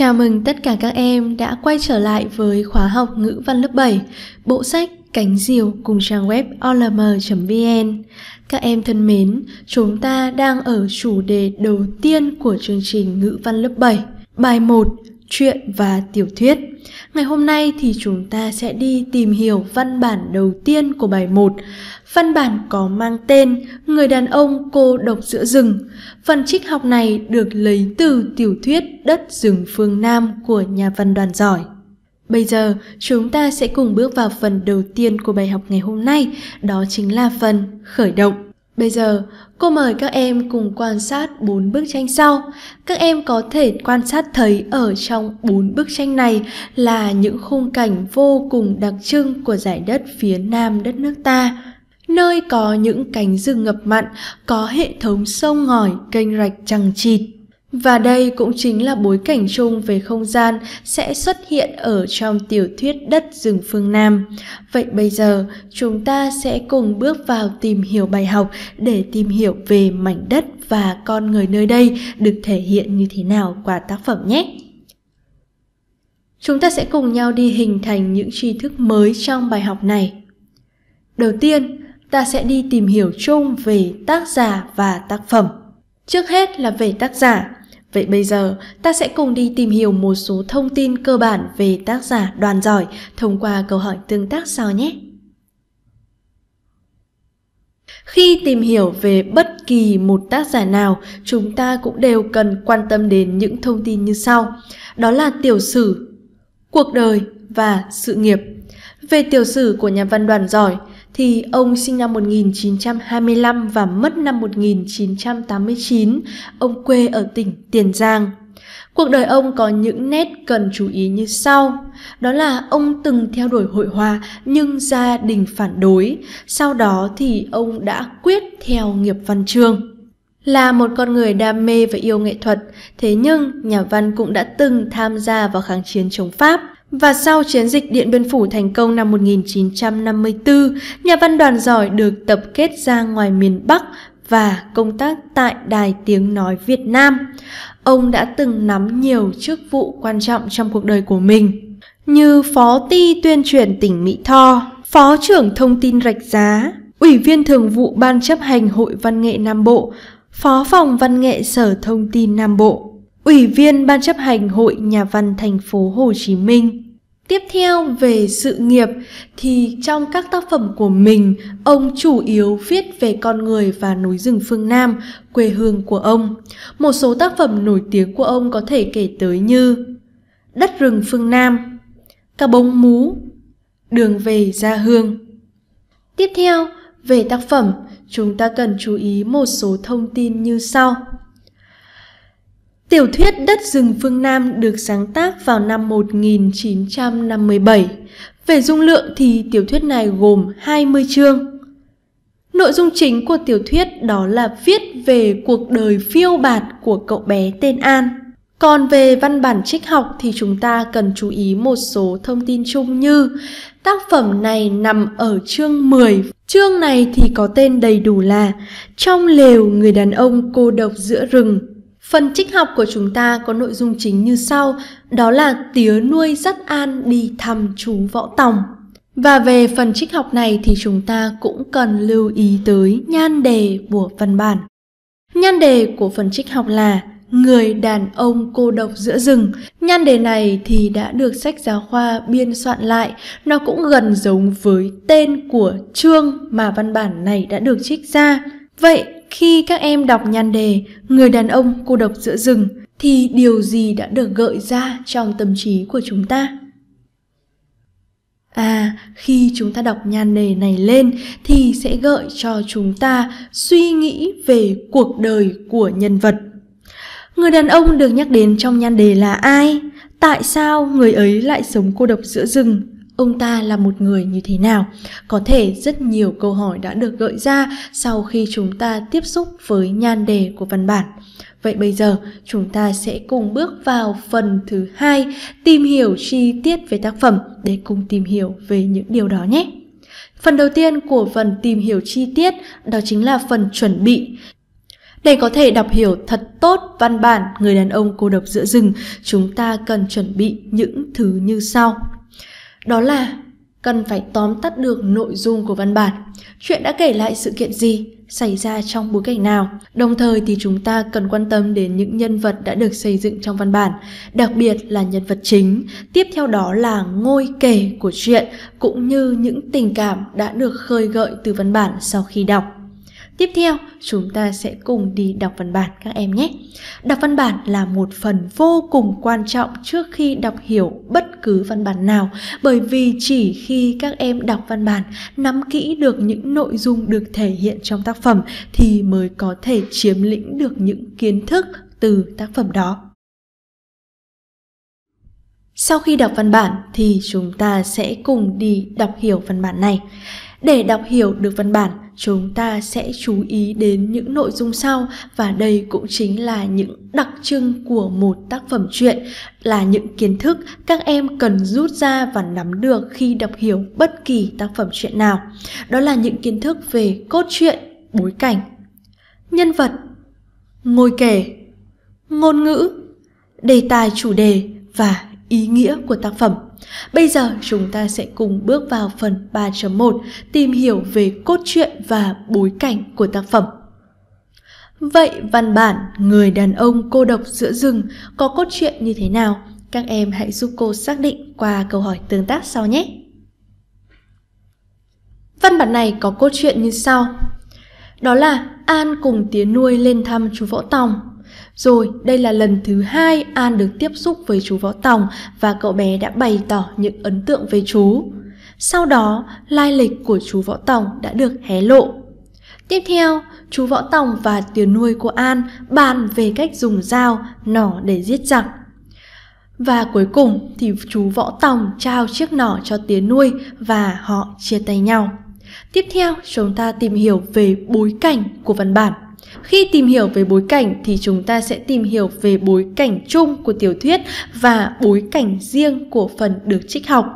Chào mừng tất cả các em đã quay trở lại với khóa học ngữ văn lớp 7, bộ sách Cánh diều cùng trang web olm.vn. Các em thân mến, chúng ta đang ở chủ đề đầu tiên của chương trình ngữ văn lớp 7, bài 1 truyện và tiểu thuyết. Ngày hôm nay thì chúng ta sẽ đi tìm hiểu văn bản đầu tiên của bài 1. Văn bản có mang tên Người đàn ông cô độc giữa rừng. Phần trích học này được lấy từ tiểu thuyết Đất rừng phương Nam của nhà văn đoàn giỏi. Bây giờ chúng ta sẽ cùng bước vào phần đầu tiên của bài học ngày hôm nay, đó chính là phần khởi động. Bây giờ, cô mời các em cùng quan sát bốn bức tranh sau. Các em có thể quan sát thấy ở trong bốn bức tranh này là những khung cảnh vô cùng đặc trưng của giải đất phía nam đất nước ta, nơi có những cánh rừng ngập mặn, có hệ thống sông ngòi, kênh rạch chằng chịt. Và đây cũng chính là bối cảnh chung về không gian sẽ xuất hiện ở trong tiểu thuyết Đất rừng phương Nam. Vậy bây giờ, chúng ta sẽ cùng bước vào tìm hiểu bài học để tìm hiểu về mảnh đất và con người nơi đây được thể hiện như thế nào qua tác phẩm nhé. Chúng ta sẽ cùng nhau đi hình thành những tri thức mới trong bài học này. Đầu tiên, ta sẽ đi tìm hiểu chung về tác giả và tác phẩm. Trước hết là về tác giả. Vậy bây giờ, ta sẽ cùng đi tìm hiểu một số thông tin cơ bản về tác giả đoàn giỏi thông qua câu hỏi tương tác sau nhé. Khi tìm hiểu về bất kỳ một tác giả nào, chúng ta cũng đều cần quan tâm đến những thông tin như sau. Đó là tiểu sử, cuộc đời và sự nghiệp. Về tiểu sử của nhà văn đoàn giỏi, thì ông sinh năm 1925 và mất năm 1989, ông quê ở tỉnh Tiền Giang. Cuộc đời ông có những nét cần chú ý như sau. Đó là ông từng theo đuổi hội họa nhưng gia đình phản đối, sau đó thì ông đã quyết theo nghiệp văn chương. Là một con người đam mê và yêu nghệ thuật, thế nhưng nhà văn cũng đã từng tham gia vào kháng chiến chống Pháp. Và sau chiến dịch Điện Biên Phủ thành công năm 1954, nhà văn đoàn giỏi được tập kết ra ngoài miền Bắc và công tác tại Đài Tiếng Nói Việt Nam. Ông đã từng nắm nhiều chức vụ quan trọng trong cuộc đời của mình, như Phó Ti tuyên truyền tỉnh Mỹ Tho, Phó trưởng Thông tin Rạch Giá, Ủy viên Thường vụ Ban chấp hành Hội Văn nghệ Nam Bộ, Phó phòng Văn nghệ Sở Thông tin Nam Bộ. Ủy viên Ban chấp hành Hội Nhà văn thành phố Hồ Chí Minh. Tiếp theo về sự nghiệp thì trong các tác phẩm của mình, ông chủ yếu viết về con người và núi rừng phương Nam, quê hương của ông. Một số tác phẩm nổi tiếng của ông có thể kể tới như Đất rừng phương Nam, Cả bông mú, Đường về gia hương. Tiếp theo, về tác phẩm, chúng ta cần chú ý một số thông tin như sau. Tiểu thuyết Đất rừng phương Nam được sáng tác vào năm 1957. Về dung lượng thì tiểu thuyết này gồm 20 chương. Nội dung chính của tiểu thuyết đó là viết về cuộc đời phiêu bạt của cậu bé tên An. Còn về văn bản trích học thì chúng ta cần chú ý một số thông tin chung như tác phẩm này nằm ở chương 10. Chương này thì có tên đầy đủ là Trong lều người đàn ông cô độc giữa rừng Phần trích học của chúng ta có nội dung chính như sau, đó là tía nuôi dắt an đi thăm chú võ tòng. Và về phần trích học này thì chúng ta cũng cần lưu ý tới nhan đề của văn bản. Nhan đề của phần trích học là Người đàn ông cô độc giữa rừng. Nhan đề này thì đã được sách giáo khoa biên soạn lại, nó cũng gần giống với tên của chương mà văn bản này đã được trích ra. Vậy khi các em đọc nhan đề Người đàn ông cô độc giữa rừng thì điều gì đã được gợi ra trong tâm trí của chúng ta? À, khi chúng ta đọc nhan đề này lên thì sẽ gợi cho chúng ta suy nghĩ về cuộc đời của nhân vật. Người đàn ông được nhắc đến trong nhan đề là ai? Tại sao người ấy lại sống cô độc giữa rừng? ông ta là một người như thế nào có thể rất nhiều câu hỏi đã được gợi ra sau khi chúng ta tiếp xúc với nhan đề của văn bản vậy bây giờ chúng ta sẽ cùng bước vào phần thứ hai tìm hiểu chi tiết về tác phẩm để cùng tìm hiểu về những điều đó nhé phần đầu tiên của phần tìm hiểu chi tiết đó chính là phần chuẩn bị để có thể đọc hiểu thật tốt văn bản Người đàn ông cô độc giữa rừng, chúng ta cần chuẩn bị những thứ như sau đó là cần phải tóm tắt được nội dung của văn bản chuyện đã kể lại sự kiện gì xảy ra trong bối cảnh nào đồng thời thì chúng ta cần quan tâm đến những nhân vật đã được xây dựng trong văn bản đặc biệt là nhân vật chính tiếp theo đó là ngôi kể của chuyện cũng như những tình cảm đã được khơi gợi từ văn bản sau khi đọc Tiếp theo, chúng ta sẽ cùng đi đọc văn bản các em nhé. Đọc văn bản là một phần vô cùng quan trọng trước khi đọc hiểu bất cứ văn bản nào, bởi vì chỉ khi các em đọc văn bản, nắm kỹ được những nội dung được thể hiện trong tác phẩm thì mới có thể chiếm lĩnh được những kiến thức từ tác phẩm đó. Sau khi đọc văn bản thì chúng ta sẽ cùng đi đọc hiểu văn bản này. Để đọc hiểu được văn bản, chúng ta sẽ chú ý đến những nội dung sau và đây cũng chính là những đặc trưng của một tác phẩm truyện là những kiến thức các em cần rút ra và nắm được khi đọc hiểu bất kỳ tác phẩm truyện nào. Đó là những kiến thức về cốt truyện, bối cảnh, nhân vật, ngôi kể, ngôn ngữ, đề tài chủ đề và ý nghĩa của tác phẩm. Bây giờ chúng ta sẽ cùng bước vào phần 3.1 tìm hiểu về cốt truyện và bối cảnh của tác phẩm. Vậy văn bản Người đàn ông cô độc giữa rừng có cốt truyện như thế nào? Các em hãy giúp cô xác định qua câu hỏi tương tác sau nhé. Văn bản này có cốt truyện như sau. Đó là An cùng Tiến nuôi lên thăm chú Võ Tòng rồi, đây là lần thứ hai An được tiếp xúc với chú Võ Tòng và cậu bé đã bày tỏ những ấn tượng về chú. Sau đó, lai lịch của chú Võ Tòng đã được hé lộ. Tiếp theo, chú Võ Tòng và tiền nuôi của An bàn về cách dùng dao, nỏ để giết giặc. Và cuối cùng thì chú Võ Tòng trao chiếc nỏ cho tiến nuôi và họ chia tay nhau. Tiếp theo chúng ta tìm hiểu về bối cảnh của văn bản. Khi tìm hiểu về bối cảnh thì chúng ta sẽ tìm hiểu về bối cảnh chung của tiểu thuyết và bối cảnh riêng của phần được trích học.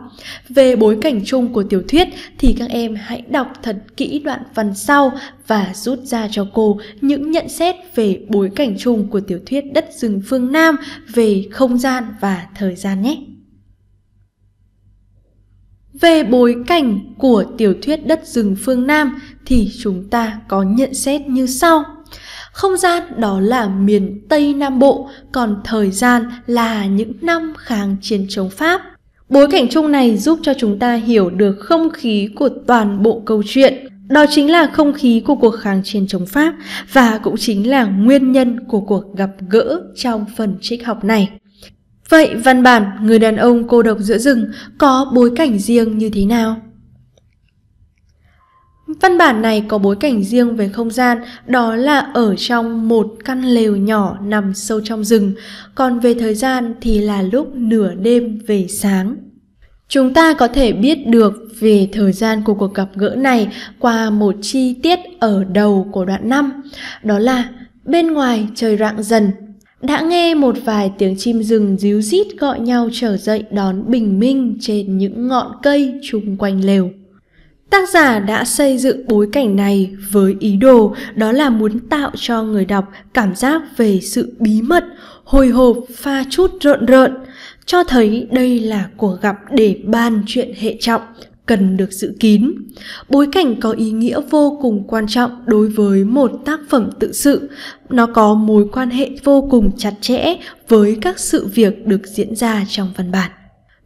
Về bối cảnh chung của tiểu thuyết thì các em hãy đọc thật kỹ đoạn văn sau và rút ra cho cô những nhận xét về bối cảnh chung của tiểu thuyết Đất rừng phương Nam về không gian và thời gian nhé. Về bối cảnh của tiểu thuyết Đất rừng phương Nam thì chúng ta có nhận xét như sau. Không gian đó là miền Tây Nam Bộ, còn thời gian là những năm kháng chiến chống Pháp. Bối cảnh chung này giúp cho chúng ta hiểu được không khí của toàn bộ câu chuyện. Đó chính là không khí của cuộc kháng chiến chống Pháp và cũng chính là nguyên nhân của cuộc gặp gỡ trong phần trích học này. Vậy văn bản Người đàn ông cô độc giữa rừng có bối cảnh riêng như thế nào? Văn bản này có bối cảnh riêng về không gian, đó là ở trong một căn lều nhỏ nằm sâu trong rừng, còn về thời gian thì là lúc nửa đêm về sáng. Chúng ta có thể biết được về thời gian của cuộc gặp gỡ này qua một chi tiết ở đầu của đoạn 5, đó là bên ngoài trời rạng dần. Đã nghe một vài tiếng chim rừng ríu rít gọi nhau trở dậy đón bình minh trên những ngọn cây chung quanh lều tác giả đã xây dựng bối cảnh này với ý đồ đó là muốn tạo cho người đọc cảm giác về sự bí mật hồi hộp pha chút rợn rợn cho thấy đây là cuộc gặp để bàn chuyện hệ trọng cần được giữ kín bối cảnh có ý nghĩa vô cùng quan trọng đối với một tác phẩm tự sự nó có mối quan hệ vô cùng chặt chẽ với các sự việc được diễn ra trong văn bản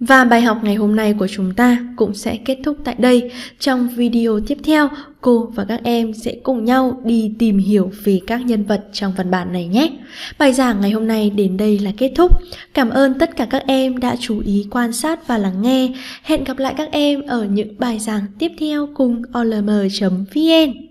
và bài học ngày hôm nay của chúng ta cũng sẽ kết thúc tại đây. Trong video tiếp theo, cô và các em sẽ cùng nhau đi tìm hiểu về các nhân vật trong văn bản này nhé. Bài giảng ngày hôm nay đến đây là kết thúc. Cảm ơn tất cả các em đã chú ý quan sát và lắng nghe. Hẹn gặp lại các em ở những bài giảng tiếp theo cùng olm.vn.